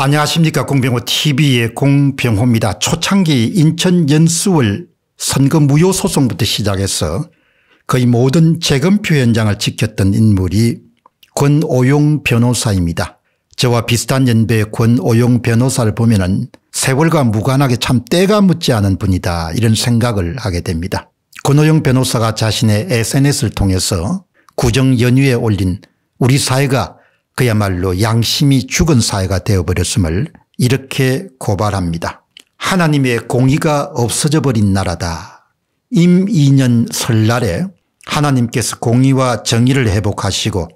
안녕하십니까 공병호 tv의 공병호입니다. 초창기 인천 연수월 선거 무효 소송부터 시작해서 거의 모든 재검표 현장을 지켰던 인물이 권오용 변호사입니다. 저와 비슷한 연배의 권오용 변호사를 보면 은 세월과 무관하게 참 때가 묻지 않은 분이다 이런 생각을 하게 됩니다. 권오용 변호사가 자신의 SNS를 통해서 구정 연휴에 올린 우리 사회가 그야말로 양심이 죽은 사회가 되어버렸음을 이렇게 고발합니다. 하나님의 공의가 없어져 버린 나라다. 임이년 설날에 하나님께서 공의와 정의를 회복하시고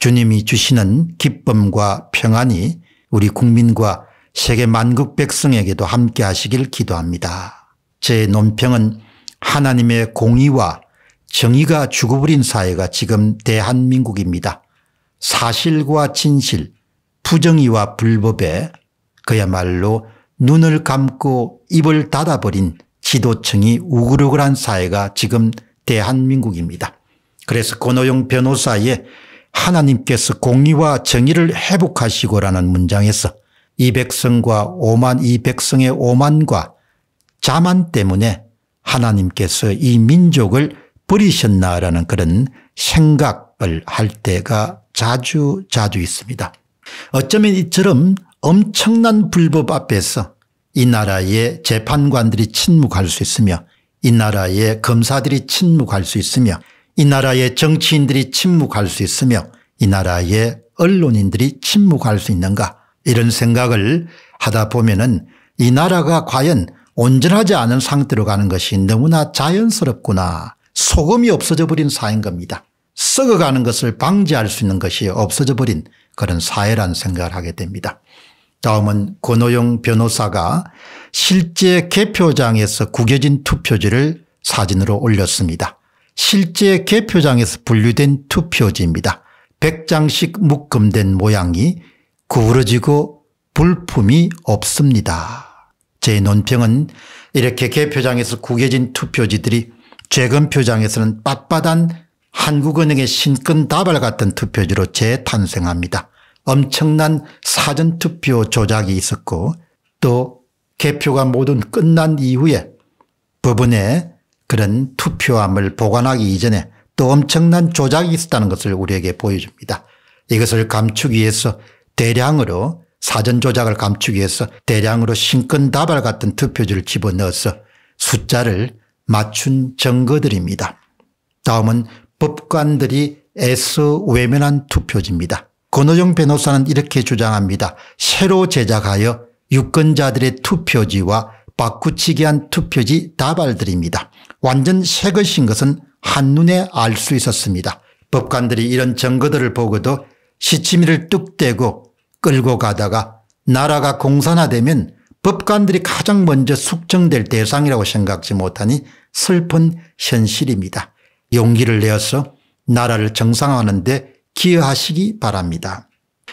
주님이 주시는 기쁨과 평안이 우리 국민과 세계 만국 백성에게도 함께 하시길 기도합니다. 제 논평은 하나님의 공의와 정의가 죽어버린 사회가 지금 대한민국입니다. 사실과 진실, 부정의와 불법에 그야말로 눈을 감고 입을 닫아버린 지도층이 우글우글한 사회가 지금 대한민국입니다. 그래서 권오용 변호사의 하나님께서 공의와 정의를 회복하시고라는 문장에서 이 백성과 오만 이 백성의 오만과 자만 때문에 하나님께서 이 민족을 버리셨나라는 그런 생각을 할 때가 자주 자주 있습니다. 어쩌면 이처럼 엄청난 불법 앞에서 이 나라의 재판관들이 침묵할 수 있으며 이 나라의 검사들이 침묵할 수 있으며 이 나라의 정치인들이 침묵할 수 있으며 이 나라의 언론인들이 침묵할 수 있는가 이런 생각을 하다 보면은 이 나라가 과연 온전하지 않은 상태로 가는 것이 너무나 자연스럽구나 소금이 없어져 버린 사인 겁니다. 썩어가는 것을 방지할 수 있는 것이 없어져 버린 그런 사회란 생각을 하게 됩니다. 다음은 권호영 변호사가 실제 개표장에서 구겨진 투표지를 사진으로 올렸습니다. 실제 개표장에서 분류된 투표지입니다. 100장씩 묶음된 모양이 구부러지고 불품이 없습니다. 제 논평은 이렇게 개표장에서 구겨진 투표지들이 재검표장에서는 빳빳한 한국은행의 신권다발 같은 투표지로 재탄생합니다. 엄청난 사전투표 조작이 있었고 또 개표가 모든 끝난 이후에 법원에 그런 투표함을 보관하기 이전에 또 엄청난 조작이 있었다는 것을 우리에게 보여줍니다. 이것을 감추기 위해서 대량으로 사전 조작을 감추기 위해서 대량으로 신권다발 같은 투표지를 집어넣어서 숫자를 맞춘 증거들입니다. 다음은 법관들이 애써 외면한 투표지입니다. 권호정 변호사는 이렇게 주장합니다. 새로 제작하여 유권자들의 투표지와 바꾸치기한 투표지 다발들입니다. 완전 새 것인 것은 한눈에 알 수 있었습니다. 법관들이 이런 증거들을 보고도 시치미를 뚝대고 끌고 가다가 나라가 공산화되면 법관들이 가장 먼저 숙청될 대상이라고 생각지 못하니 슬픈 현실입니다. 용기를 내어서 나라를 정상화하는 데 기여하시기 바랍니다.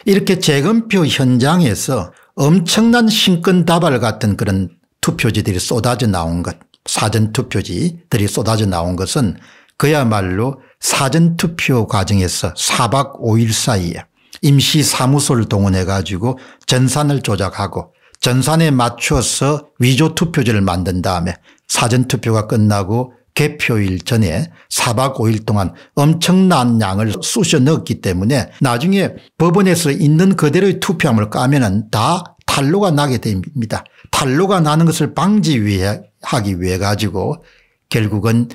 이렇게 재검표 현장에서 엄청난 신권다발 같은 그런 투표지들이 쏟아져 나온 것 사전투표지들이 쏟아져 나온 것은 그야말로 사전투표 과정에서 4박 5일 사이에 임시사무소를 동원해 가지고 전산을 조작하고 전산에 맞춰서 위조투표지를 만든 다음에 사전투표가 끝나고 개표일 전에 4박 5일 동안 엄청난 양을 쑤셔 넣었기 때문에 나중에 법원에서 있는 그대로의 투표함을 까면 은다 탄로가 나게 됩니다. 탄로가 나는 것을 방지하기 위해 가지고 결국은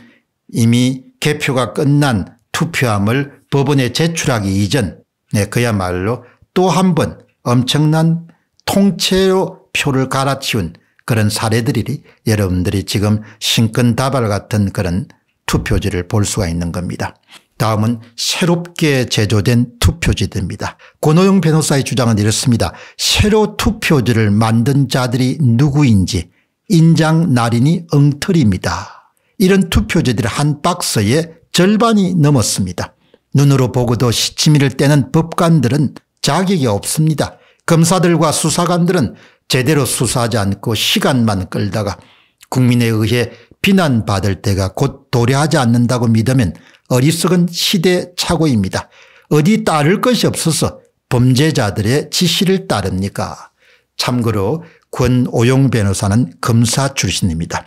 이미 개표가 끝난 투표함을 법원에 제출하기 이전에 네, 그야말로 또 한 번 엄청난 통째로 표를 갈아치운 그런 사례들이 여러분들이 지금 신근다발 같은 그런 투표지를 볼 수가 있는 겁니다. 다음은 새롭게 제조된 투표지들입니다. 권호영 변호사의 주장은 이렇습니다. 새로 투표지를 만든 자들이 누구인지 인장 날인이 엉터리입니다. 이런 투표지들 한 박스에 절반이 넘었습니다. 눈으로 보고도 시치미를 떼는 법관들은 자격이 없습니다. 검사들과 수사관들은 제대로 수사하지 않고 시간만 끌다가 국민에 의해 비난받을 때가 곧 도래하지 않는다고 믿으면 어리석은 시대 착오입니다. 어디 따를 것이 없어서 범죄자들의 지시를 따릅니까 참고로 권오용 변호사는 검사 출신입니다.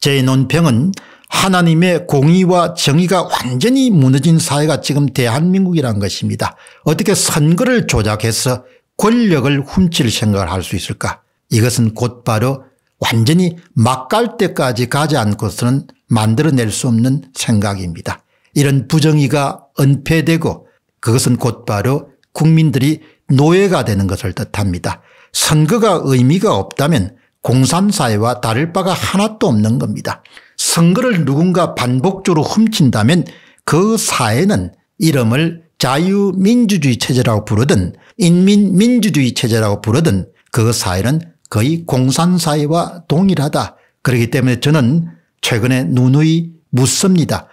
제 논평은 하나님의 공의와 정의가 완전히 무너진 사회가 지금 대한민국이란 것입니다. 어떻게 선거를 조작해서 권력을 훔칠 생각을 할 수 있을까 이것은 곧바로 완전히 막갈 때까지 가지 않고서는 만들어낼 수 없는 생각입니다. 이런 부정의가 은폐되고 그것은 곧바로 국민들이 노예가 되는 것을 뜻합니다. 선거가 의미가 없다면 공산사회와 다를 바가 하나도 없는 겁니다. 선거를 누군가 반복적으로 훔친다면 그 사회는 이름을 자유민주주의 체제라고 부르든 인민민주주의 체제라고 부르든 그 사회는 거의 공산사회와 동일하다. 그렇기 때문에 저는 최근에 누누이 묻습니다.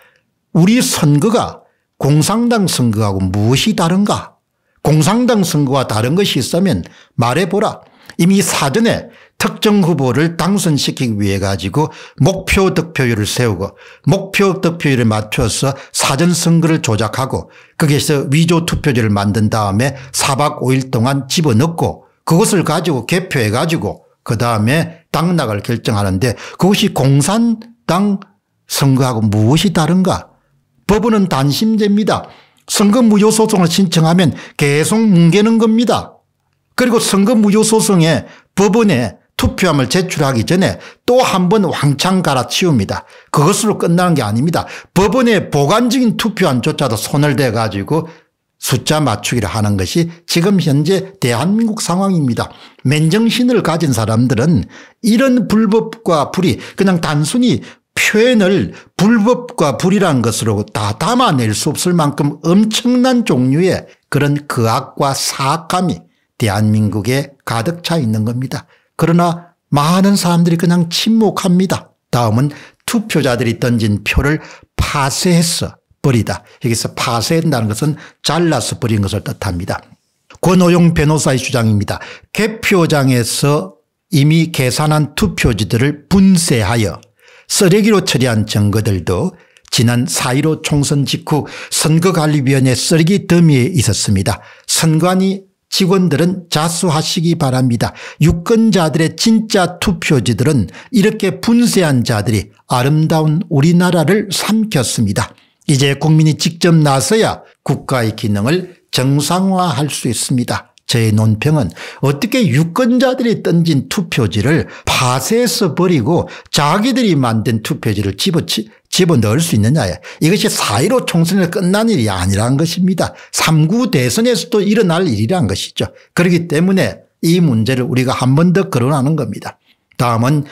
우리 선거가 공산당 선거하고 무엇이 다른가 공산당 선거와 다른 것이 있으면 말해보라. 이미 사전에 특정 후보를 당선시키기 위해 가지고 목표 득표율을 세우고 목표 득표율에 맞춰서 사전선거를 조작하고 거기에서 위조 투표지를 만든 다음에 4박 5일 동안 집어넣고 그것을 가지고 개표해 가지고 그다음에 당락을 결정하는데 그것이 공산당 선거하고 무엇이 다른가 법원은 단심제입니다. 선거 무효 소송을 신청하면 계속 뭉개는 겁니다. 그리고 선거 무효 소송에 법원에 투표함을 제출하기 전에 또 한 번 왕창 갈아치웁니다. 그것으로 끝나는 게 아닙니다. 법원의 보관적인 투표함조차도 손을 대 가지고 숫자 맞추기를 하는 것이 지금 현재 대한민국 상황입니다. 맨정신을 가진 사람들은 이런 불법과 불이 그냥 단순히 표현을 불법과 불이라는 것으로 다 담아낼 수 없을 만큼 엄청난 종류의 그런 그악과 사악함이 대한민국에 가득 차 있는 겁니다. 그러나 많은 사람들이 그냥 침묵합니다. 다음은 투표자들이 던진 표를 파쇄해서 버리다. 여기서 파쇄한다는 것은 잘라서 버린 것을 뜻합니다. 권오용 변호사의 주장입니다. 개표장에서 이미 계산한 투표지들을 분쇄하여 쓰레기로 처리한 증거들도 지난 4.15 총선 직후 선거관리위원회 쓰레기 더미에 있었습니다. 선관위 직원들은 자수하시기 바랍니다. 유권자들의 진짜 투표지들은 이렇게 분쇄한 자들이 아름다운 우리나라를 삼켰습니다. 이제 국민이 직접 나서야 국가의 기능을 정상화할 수 있습니다. 저의 논평은 어떻게 유권자들이 던진 투표지를 파쇄해서 버리고 자기들이 만든 투표지를 집어치 집어넣을 수 있느냐. 에 이것이 4.15 총선에서 끝난 일이 아니라는 것입니다. 3구 대선에서도 일어날 일이란 것이죠. 그렇기 때문에 이 문제를 우리가 한 번 더 거론하는 겁니다. 다음은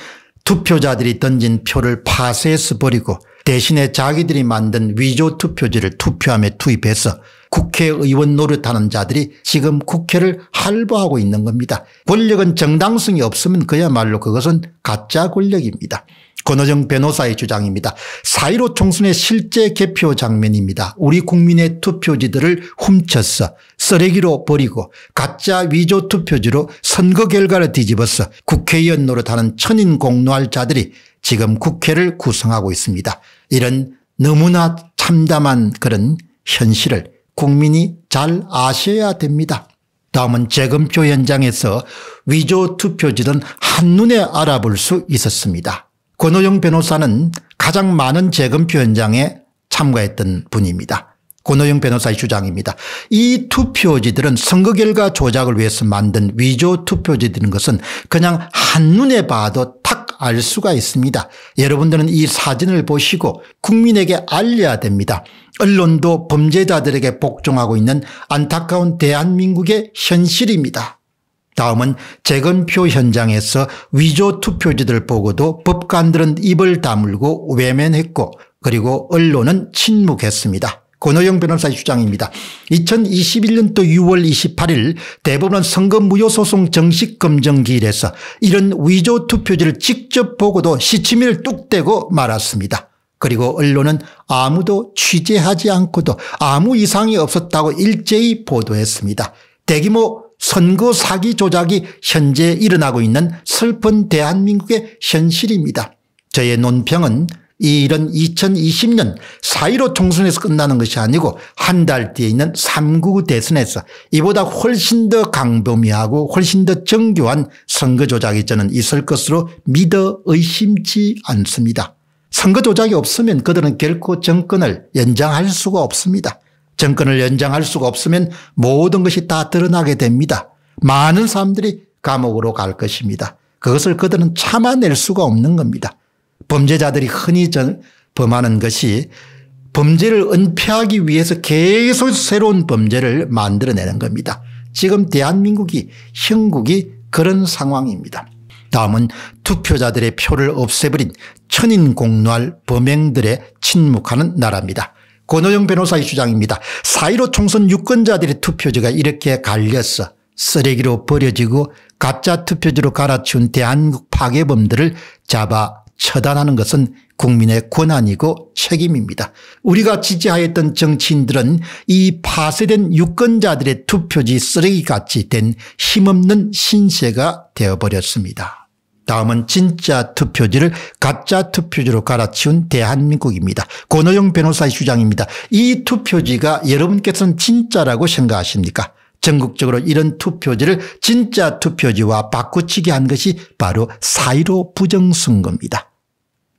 투표자들이 던진 표를 파쇄해서 버리고 대신에 자기들이 만든 위조 투표지를 투표함에 투입해서 국회의원 노릇하는 자들이 지금 국회를 할부하고 있는 겁니다. 권력은 정당성이 없으면 그야말로 그것은 가짜 권력입니다. 권호정 변호사의 주장입니다. 4.15 총선의 실제 개표 장면입니다. 우리 국민의 투표지들을 훔쳤어 쓰레기로 버리고 가짜 위조 투표지로 선거 결과를 뒤집어서 국회의원 노릇하는 천인 공노할 자들이 지금 국회를 구성하고 있습니다. 이런 너무나 참담한 그런 현실을 국민이 잘 아셔야 됩니다. 다음은 재검표 현장에서 위조 투표지든 한눈에 알아볼 수 있었습니다. 권호영 변호사는 가장 많은 재검표 현장에 참가했던 분입니다. 권호영 변호사의 주장입니다. 이 투표지들은 선거 결과 조작을 위해서 만든 위조 투표지들인 것은 그냥 한눈에 봐도 탁 알 수가 있습니다. 여러분들은 이 사진을 보시고 국민에게 알려야 됩니다. 언론도 범죄자들에게 복종하고 있는 안타까운 대한민국의 현실입니다. 다음은 재검표 현장에서 위조 투표지들 보고도 법관들은 입을 다물고 외면했고 그리고 언론은 침묵했습니다. 권호영 변호사의 주장입니다. 2021년도 6월 28일 대법원 선거 무효소송 정식검정기일에서 이런 위조 투표지를 직접 보고도 시치미를 뚝 떼고 말았습니다. 그리고 언론은 아무도 취재하지 않고도 아무 이상이 없었다고 일제히 보도했습니다. 대규모 선거 사기 조작이 현재 일어나고 있는 슬픈 대한민국의 현실입니다. 저의 논평은 이일 2020년 4.15 총선에서 끝나는 것이 아니고 한 달 뒤에 있는 3구 대선에서 이보다 훨씬 더 강범위하고 훨씬 더 정교한 선거 조작이 저는 있을 것으로 믿어 의심치 않습니다. 선거 조작이 없으면 그들은 결코 정권을 연장할 수가 없습니다. 정권을 연장할 수가 없으면 모든 것이 다 드러나게 됩니다. 많은 사람들이 감옥으로 갈 것입니다. 그것을 그들은 참아낼 수가 없는 겁니다. 범죄자들이 흔히 범하는 것이 범죄를 은폐하기 위해서 계속 새로운 범죄를 만들어내는 겁니다. 지금 대한민국이 형국이 그런 상황입니다. 다음은 투표자들의 표를 없애버린 천인공노할 범행들에 침묵하는 나라입니다. 권호영 변호사의 주장입니다. 4.15 총선 유권자들의 투표지가 이렇게 갈렸어 쓰레기로 버려지고 가짜 투표지로 갈아치운 대한국 파괴범들을 잡아 처단하는 것은 국민의 권한이고 책임입니다. 우리가 지지하였던 정치인들은 이 파쇄된 유권자들의 투표지 쓰레기같이 된 힘없는 신세가 되어버렸습니다. 다음은 진짜 투표지를 가짜 투표지로 갈아치운 대한민국입니다. 권호영 변호사의 주장입니다. 이 투표지가 여러분께서는 진짜라고 생각하십니까 전국적으로 이런 투표지를 진짜 투표지와 바꾸치기 한 것이 바로 사이로 부정선거입니다.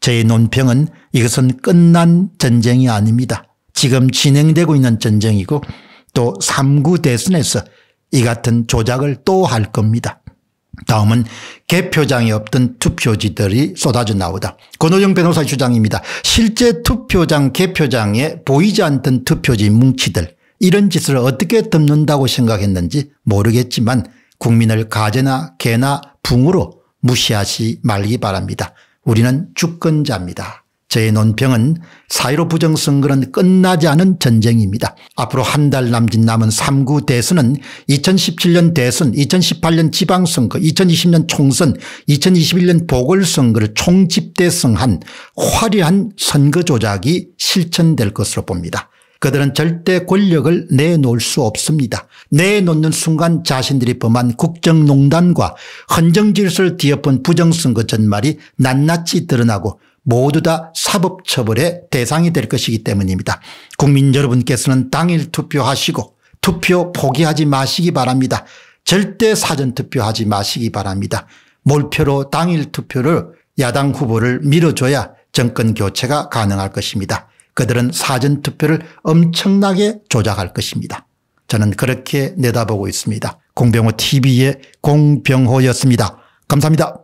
저의 논평은 이것은 끝난 전쟁이 아닙니다. 지금 진행되고 있는 전쟁이고 또 3구 대선에서 이 같은 조작을 또 할 겁니다. 다음은 개표장이 없던 투표지들이 쏟아져 나오다. 권호정변호사 주장입니다. 실제 투표장 개표장에 보이지 않던 투표지 뭉치들 이런 짓을 어떻게 덮는다고 생각했는지 모르겠지만 국민을 가재나 개나 붕으로 무시하지 말기 바랍니다. 우리는 주권자입니다. 제 논평은 사회로 부정선거는 끝나지 않은 전쟁입니다. 앞으로 한 달 남짓 남은 3구 대선은 2017년 대선 2018년 지방선거 2020년 총선 2021년 보궐선거를 총집대성한 화려한 선거 조작이 실천될 것으로 봅니다. 그들은 절대 권력을 내놓을 수 없습니다. 내놓는 순간 자신들이 범한 국정농단과 헌정질서를 뒤엎은 부정선거 전말이 낱낱이 드러나고 모두 다 사법처벌의 대상이 될 것이기 때문입니다. 국민 여러분께서는 당일 투표하시고 투표 포기하지 마시기 바랍니다. 절대 사전투표하지 마시기 바랍니다. 몰표로 당일 투표를 야당 후보를 밀어줘야 정권 교체가 가능할 것입니다. 그들은 사전투표를 엄청나게 조작할 것입니다. 저는 그렇게 내다보고 있습니다. 공병호 TV의 공병호였습니다. 감사합니다.